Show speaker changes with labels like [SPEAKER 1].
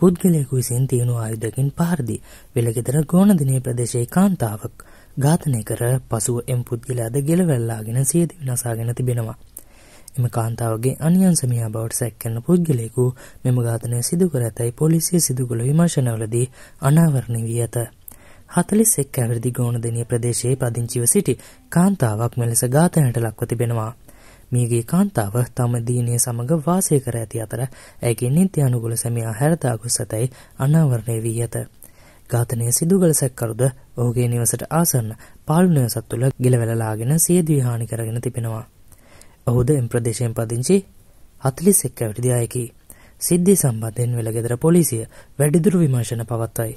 [SPEAKER 1] පුද්ගලයෙකු විසින් තියුණු ආයුධකින් පහරදි වෙළගෙදර ගෝනදිනේ ප්‍රදේශයේ කාන්තාවක් ඝාතනය කර පසුව එම් පුද්ගලයාද ගෙලවැල්ලාගෙන සියද විනාසාගෙන තිබෙනවා. එම කාන්තාවගේ අනියන්සමියා බවට සැක්කන්න පුද්ගලයෙකු මෙම ඝාතනය සිදු කර ඇතැයි පොලිසිය සිදුකළ විමර්ශනවලදී අනාවරණ වී ඇත. හතලිස් එක් ඇවරදි ගෝනදිනේ ප්‍රදේශයේ පදිංචිව සිටි කාන්තාවක් මෙලෙස ඝාතනයට ලක්ව තිබෙනවා. මේගේ කාන්තාව තම දීනය සමඟ වාසය කර ඇති අතර ඇගේ නිත්‍ය අනුගුල සැමයා හැරදාගොස් ඇතැයි අනාවරණය වී ඇත. ඝාතනය සිදුගල සැක්කරුද ඔහුගේ නිවසට ආසන්න පාලනය සත්තුල ගිලවැලලාගෙන සියදී හානි කරගෙන තිබෙනවා. ඔහුද එම් ප්‍රදේශයෙන් පදිංචි හතලිස් එක්කැවිටිදායකි. සිද්ධි සම්බන්ධයෙන් වෙළගෙදර පොලිසිය වැඩිදුරු විමර්ශන පවත්වයි.